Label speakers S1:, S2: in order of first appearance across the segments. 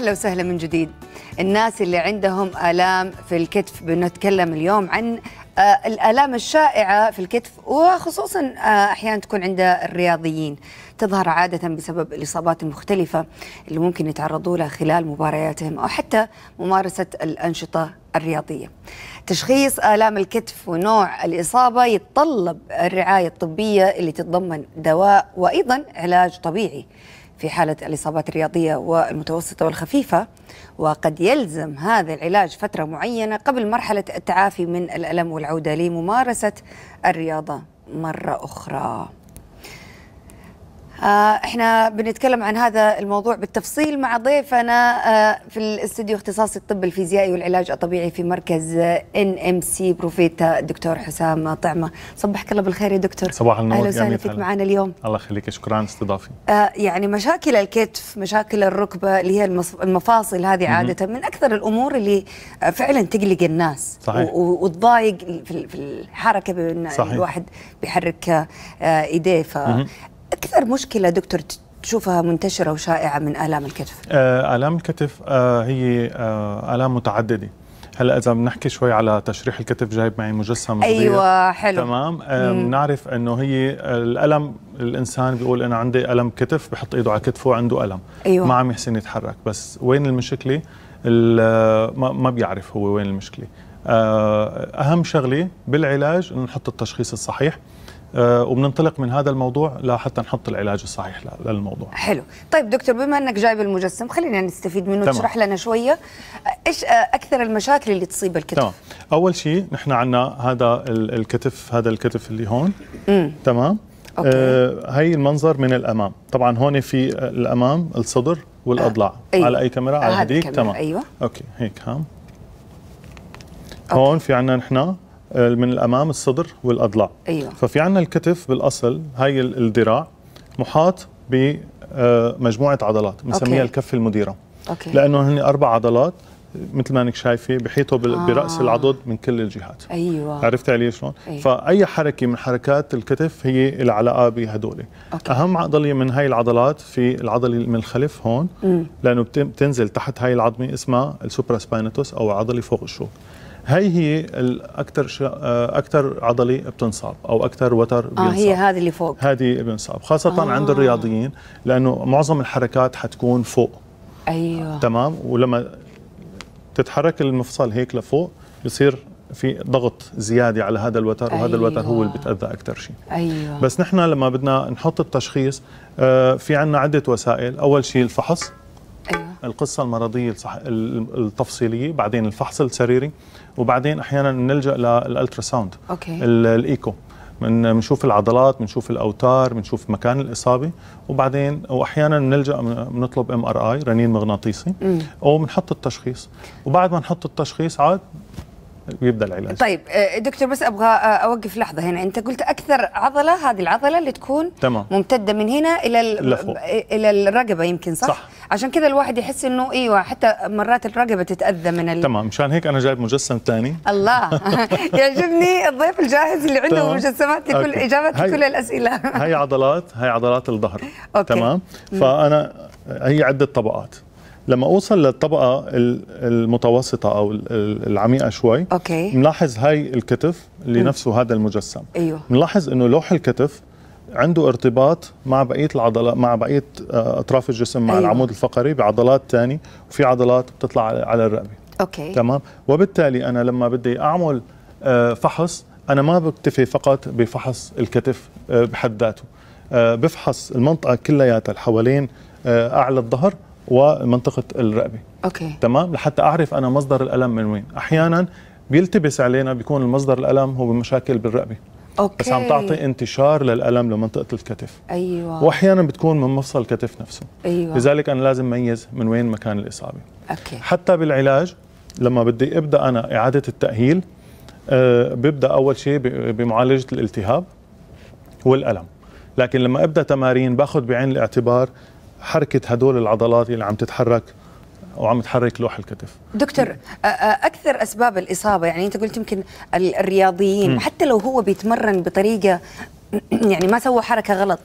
S1: أهلا وسهلا من جديد الناس اللي عندهم آلام في الكتف بنتكلم اليوم عن آه، الآلام الشائعة في الكتف وخصوصا آه، أحيانا تكون عند الرياضيين تظهر عادة بسبب الإصابات المختلفة اللي ممكن يتعرضوا لها خلال مبارياتهم أو حتى ممارسة الأنشطة الرياضية تشخيص آلام الكتف ونوع الإصابة يتطلب الرعاية الطبية اللي تتضمن دواء وأيضا علاج طبيعي في حالة الإصابات الرياضية والمتوسطة والخفيفة وقد يلزم هذا العلاج فترة معينة قبل مرحلة التعافي من الألم والعودة لممارسة الرياضة مرة أخرى آه، احنا بنتكلم عن هذا الموضوع بالتفصيل مع ضيفنا آه، في الاستديو اختصاصي الطب الفيزيائي والعلاج الطبيعي في مركز ان ام سي بروفيتا الدكتور حسام طعمه صبحك الله بالخير يا دكتور صباح النور اهلا وسهلا فيك معنا اليوم
S2: الله يخليك شكرا على استضافتي
S1: آه، يعني مشاكل الكتف مشاكل الركبه اللي هي المفاصل هذه عاده من اكثر الامور اللي فعلا تقلق الناس صحيح وتضايق في الحركه بان الواحد بيحرك ايديه ف اكثر مشكله دكتور تشوفها منتشره وشائعه من الام الكتف؟
S2: آه، الام الكتف آه، هي آه، الام متعدده هلا اذا بنحكي شوي على تشريح الكتف جايب معي مجسم ايوه حلو تمام بنعرف انه هي الالم الانسان بيقول انا عندي الم كتف بحط ايده على كتفه عنده الم أيوة. ما عم يحسن يتحرك بس وين المشكله ما بيعرف هو وين المشكله اهم شغله بالعلاج انه نحط التشخيص الصحيح آه، وبننطلق من هذا الموضوع لحتى نحط العلاج الصحيح للموضوع
S1: حلو طيب دكتور بما انك جايب المجسم خلينا نستفيد منه تمام. تشرح لنا شويه ايش آه، اكثر المشاكل اللي تصيب الكتف تمام
S2: اول شيء نحن عندنا هذا الكتف هذا الكتف اللي هون مم. تمام أوكي. آه هي المنظر من الامام طبعا هون في الامام الصدر والاضلاع آه. أيوة. على اي كاميرا على آه، هذيك تمام ايوه اوكي هيك هون في عندنا نحن آه، من الامام الصدر والاضلاع ايوه ففي عندنا الكتف بالاصل هاي الذراع محاط بمجموعه آه، عضلات بنسميها الكف المديره أوكي. لانه هن اربع عضلات مثل ما انك شايفه بحيطه آه. براس العضد من كل الجهات ايوه عرفت علي شلون؟ أيوة. فاي حركه من حركات الكتف هي العلاقه بهدول اهم عضله من هاي العضلات في العضله من الخلف هون م. لانه بتنزل تحت هاي العظمه اسمها السوبرا سباينتوس او عضله فوق الشوك هي هي الاكثر اكثر آه، عضلي بتنصاب او اكثر وتر بينصاب اه هي هذه اللي فوق هذه بينصاب خاصه آه. عند الرياضيين لانه معظم الحركات حتكون فوق ايوه تمام ولما تتحرك المفصل هيك لفوق بصير في ضغط زياده على هذا الوتر أيوة. وهذا الوتر هو اللي بتاذى اكثر شيء ايوه بس نحن لما بدنا نحط التشخيص آه، في عندنا عده وسائل اول شيء الفحص القصه المرضيه الصح... التفصيليه بعدين الفحص السريري وبعدين احيانا نلجا للالترا ساوند اوكي الايكو من بنشوف العضلات بنشوف الاوتار بنشوف مكان الاصابه وبعدين واحيانا بنلجا بنطلب ام ار اي رنين مغناطيسي او بنحط التشخيص وبعد ما نحط التشخيص عاد ويبدا العلاج
S1: طيب آه، دكتور بس ابغى آه، اوقف لحظه هنا انت قلت اكثر عضله هذه العضله اللي تكون تمام. ممتده من هنا الى آه، الى الرقبه يمكن صح, صح. عشان كذا الواحد يحس انه ايوه حتى مرات الرقبه تتاذى من ال...
S2: تمام مشان هيك انا جايب مجسم ثاني
S1: الله يعجبني الضيف الجاهز اللي عنده تمام. مجسمات لكل اجابات لكل الاسئله هي
S2: عضلات هي عضلات الظهر تمام فانا هي عده طبقات لما اوصل للطبقه المتوسطه او العميقه شوي اوكي بنلاحظ هاي الكتف اللي م. نفسه هذا المجسم ايوه بنلاحظ انه لوح الكتف عنده ارتباط مع بقيه العضلات مع بقيه آه، اطراف الجسم مع أيوة. العمود الفقري بعضلات ثانيه وفي عضلات بتطلع على الرقبه اوكي تمام وبالتالي انا لما بدي اعمل آه، فحص انا ما بكتفي فقط بفحص الكتف آه، بحد ذاته بفحص المنطقه كلياتها حوالين اعلى الظهر ومنطقه الرقبه اوكي تمام لحتى اعرف انا مصدر الالم من وين احيانا بيلتبس علينا بيكون المصدر الالم هو بمشاكل بالرقبه أوكي. بس عم تعطي انتشار للالم لمنطقه الكتف
S1: ايوه واحيانا
S2: بتكون من مفصل الكتف نفسه ايوه لذلك انا لازم ميز من وين مكان الاصابه أوكي. حتى بالعلاج لما بدي ابدا انا اعاده التاهيل أه ببدا اول شيء بمعالجه الالتهاب والالم لكن لما ابدا تمارين باخذ بعين الاعتبار حركه هدول العضلات اللي عم تتحرك وعم تحرك لوح الكتف
S1: دكتور اكثر اسباب الاصابه يعني انت قلت يمكن الرياضيين حتى لو هو بيتمرن بطريقه يعني ما سوى حركه غلط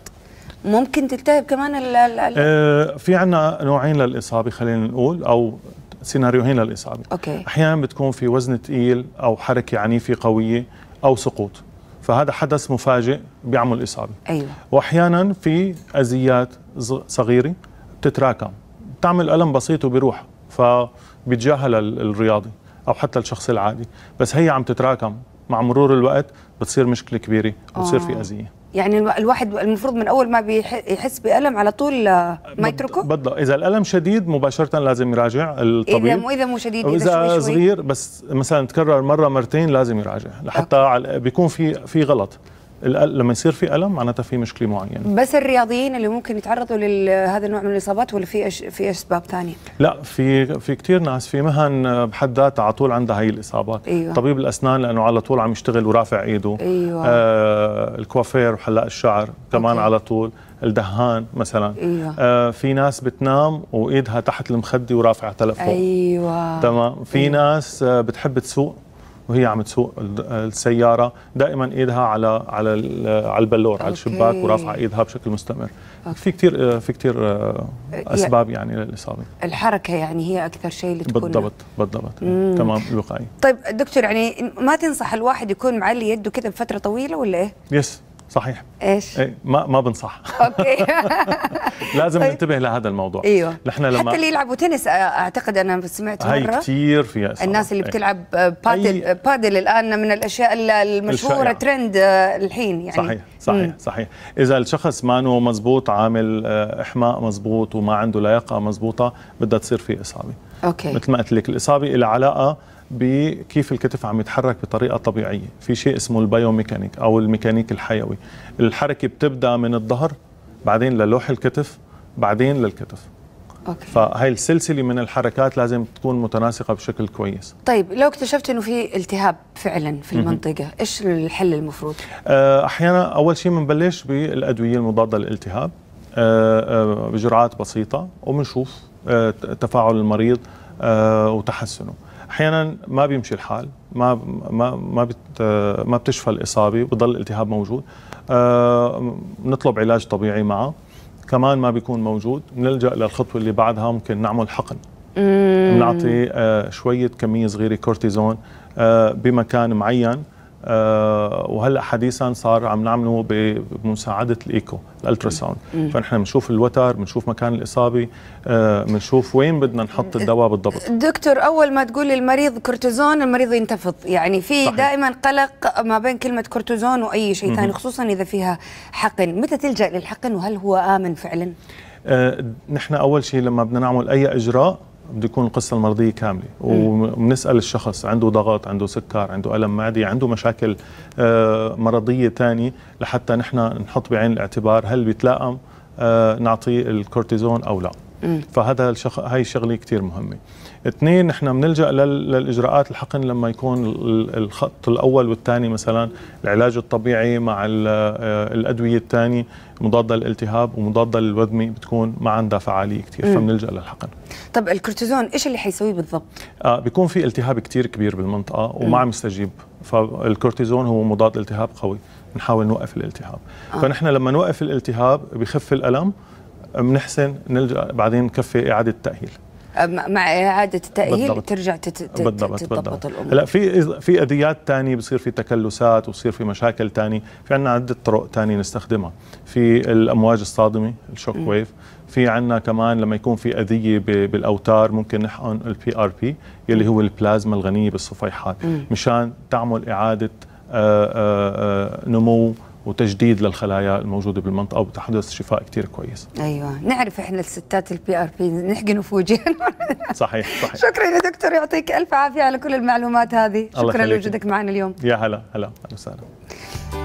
S1: ممكن تلتهب كمان ال ال الـ
S2: أه، في عندنا نوعين للاصابه خلينا نقول او سيناريوهين للاصابه اوكي احيانا بتكون في وزن ثقيل او حركه عنيفه قويه او سقوط فهذا حدث مفاجئ بيعمل اصابه ايوه واحيانا في اذيات صغيره بتتراكم بتعمل الم بسيط وبيروح فبيتجاهل الرياضي او حتى الشخص العادي بس هي عم تتراكم مع مرور الوقت بتصير مشكله كبيره وبتصير في آه. اذيه
S1: يعني الواحد المفروض من اول ما بيحس بالم على طول ما
S2: يتركه بضل اذا الالم شديد مباشره لازم يراجع الطبيب اذا مو اذا مو شديد اذا صغير بس مثلا تكرر مره مرتين لازم يراجع لحتى بيكون في في غلط لما يصير في الم معناتها في مشكله معينه
S1: بس الرياضيين اللي ممكن يتعرضوا لهذا النوع من الاصابات ولا في أش... في اسباب ثانيه
S2: لا في في كثير ناس في مهن آه، بحد ذاتها على طول عندها هي الاصابات أيوة. طبيب الاسنان لانه على طول عم يشتغل ورافع ايده أيوة. آه الكوافير وحلاق الشعر كمان أوكي. على طول الدهان مثلا أيوة. آه في ناس بتنام وايدها تحت المخده ورافعه تلفون
S1: ايوه
S2: تمام في أيوة. ناس آه بتحب تسوق وهي عم تسوق السياره دائما ايدها على على على البلور على الشباك ورافعه ايدها بشكل مستمر أوكي. في كثير في كثير آه، أه، اسباب يعني للاصابه
S1: الحركه يعني هي اكثر شيء اللي تكون بالضبط
S2: بالضبط تمام الوقائي
S1: طيب دكتور يعني ما تنصح الواحد يكون معلي يده كذا بفتره طويله ولا ايه
S2: يس صحيح ايش؟ ايه ما ما بنصح اوكي لازم طيب. ننتبه لهذا الموضوع ايوه نحن لما حتى اللي
S1: يلعبوا تنس اعتقد انا سمعت هاي مره
S2: كثير فيها إصابة. الناس اللي إيه. بتلعب
S1: بادل أي... بادل الان من الاشياء المشهوره الشائع. ترند آه، الحين يعني صحيح
S2: صحيح مم. صحيح اذا الشخص انه مزبوط عامل آه، احماء مزبوط وما عنده لياقه مزبوطه بدها تصير في اصابه اوكي مثل ما قلت لك الاصابه لها علاقه بكيف الكتف عم يتحرك بطريقه طبيعيه في شيء اسمه البايوميكانيك او الميكانيك الحيوي الحركه بتبدا من الظهر بعدين للوح الكتف بعدين للكتف أوكي. فهي السلسله من الحركات لازم تكون متناسقه بشكل كويس
S1: طيب لو اكتشفت انه في التهاب فعلا في المنطقه ايش الحل المفروض
S2: آه، احيانا اول شيء بنبلش بالادويه المضاده للالتهاب آه، آه، بجرعات بسيطه وبنشوف تفاعل المريض وتحسنه احيانا ما بيمشي الحال ما ما ما بت ما بتشفى الاصابه بضل الالتهاب موجود بنطلب آه، علاج طبيعي معه كمان ما بيكون موجود بنلجا للخطوه اللي بعدها ممكن نعمل حقن بنعطي آه، شويه كميه صغيره كورتيزون آه، بمكان معين آه، وهلا حديثا صار عم نعمله بمساعده الايكو الالترا ساوند فنحن بنشوف الوتر بنشوف مكان الاصابه آه، بنشوف وين بدنا نحط الدواء بالضبط
S1: دكتور اول ما تقول للمريض كورتيزون المريض ينتفض يعني في دائما قلق ما بين كلمه كورتيزون واي شيء ثاني خصوصا اذا فيها حقن متى تلجا للحقن وهل هو امن فعلا
S2: آه، نحن اول شيء لما بدنا نعمل اي اجراء بده يكون القصه المرضيه كامله وبنسال الشخص عنده ضغط عنده سكر عنده الم معدي عنده مشاكل آه، مرضيه ثانيه لحتى نحن نحط بعين الاعتبار هل بيتلائم آه، نعطيه الكورتيزون او لا فهذا الشخ... هاي الشغله كثير مهمه اثنين نحن بنلجا للاجراءات الحقن لما يكون الخط الاول والثاني مثلا العلاج الطبيعي مع آه، الادويه الثانيه مضاده للالتهاب ومضاده للوذمي بتكون ما عندها فعاليه كثير فبنلجا للحقن
S1: طب الكورتيزون ايش اللي حيسويه بالضبط
S2: آه بيكون في التهاب كثير كبير بالمنطقه وما عم يستجيب فالكورتيزون هو مضاد التهاب قوي نحاول نوقف الالتهاب آه. فنحن لما نوقف الالتهاب بخف الالم بنحسن نلجا بعدين نكفي اعاده تاهيل
S1: مع اعاده التاهيل بالضبط. ترجع تتضبط بالضبط. بالضبط. الامور هلا في
S2: في اديات ثانيه بصير في تكلسات وبصير في مشاكل ثانيه في عندنا عده طرق ثانيه نستخدمها في الامواج الصادمه الشوك ويف في عنا كمان لما يكون في اذيه بالاوتار ممكن نحقن البي ار بي يلي هو البلازما الغنيه بالصفيحات مشان تعمل اعاده آآ آه، آآ آه، آه، نمو وتجديد للخلايا الموجوده بالمنطقه وتحدث شفاء كثير كويس
S1: ايوه نعرف احنا الستات البي ار بي نحقن وجهنا
S2: صحيح صحيح
S1: شكرا يا دكتور يعطيك الف عافيه على كل المعلومات هذه شكرا لوجودك معنا اليوم
S2: يا هلا هلا اهلا وسهلا